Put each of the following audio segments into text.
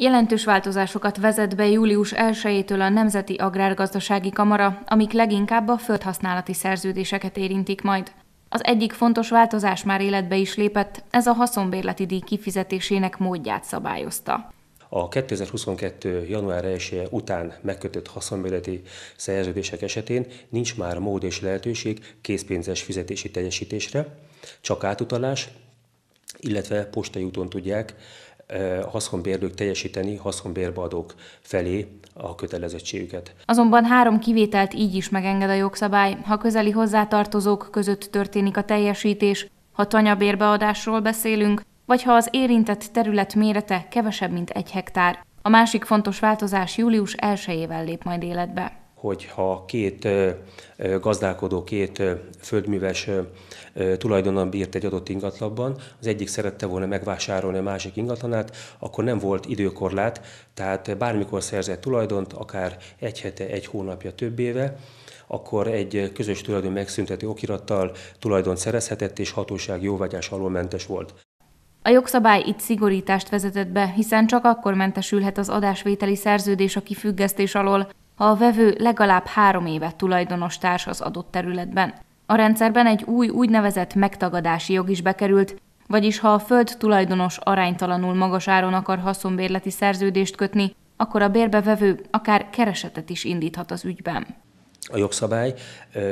Jelentős változásokat vezet be július 1-től a Nemzeti Agrárgazdasági Kamara, amik leginkább a földhasználati szerződéseket érintik majd. Az egyik fontos változás már életbe is lépett, ez a haszonbérleti díj kifizetésének módját szabályozta. A 2022. január 1 után megkötött haszonbérleti szerződések esetén nincs már mód és lehetőség készpénzes fizetési teljesítésre, csak átutalás, illetve postai úton tudják haszonbérlők teljesíteni haszonbérbeadók felé a kötelezettségüket. Azonban három kivételt így is megenged a jogszabály, ha közeli hozzátartozók között történik a teljesítés, ha tanyabérbeadásról beszélünk, vagy ha az érintett terület mérete kevesebb, mint egy hektár. A másik fontos változás július 1-ével lép majd életbe hogyha két gazdálkodó, két földműves tulajdonon bírt egy adott ingatlanban, az egyik szerette volna megvásárolni a másik ingatlanát, akkor nem volt időkorlát, tehát bármikor szerzett tulajdont, akár egy hete, egy hónapja többéve, akkor egy közös tulajdon megszünteti okirattal tulajdon szerezhetett és hatóság jóvágyás alól mentes volt. A jogszabály itt szigorítást vezetett be, hiszen csak akkor mentesülhet az adásvételi szerződés a kifüggesztés alól, ha a vevő legalább három évet tulajdonostárs az adott területben. A rendszerben egy új úgynevezett megtagadási jog is bekerült, vagyis ha a föld tulajdonos aránytalanul magas áron akar haszonbérleti szerződést kötni, akkor a bérbevevő akár keresetet is indíthat az ügyben. A jogszabály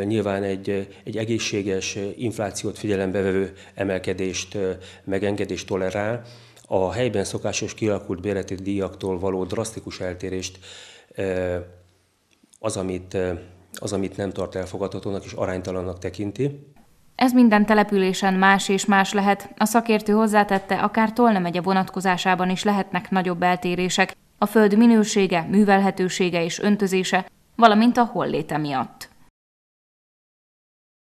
nyilván egy, egy egészséges inflációt figyelembe vevő emelkedést, megengedést tolerál, a helyben szokásos kialakult bérleti díjaktól való drasztikus eltérést az, amit, az, amit nem tart elfogadhatónak és aránytalannak tekinti. Ez minden településen más és más lehet. A szakértő hozzátette, akár Tolna megye vonatkozásában is lehetnek nagyobb eltérések, a föld minősége, művelhetősége és öntözése, valamint a holléte miatt.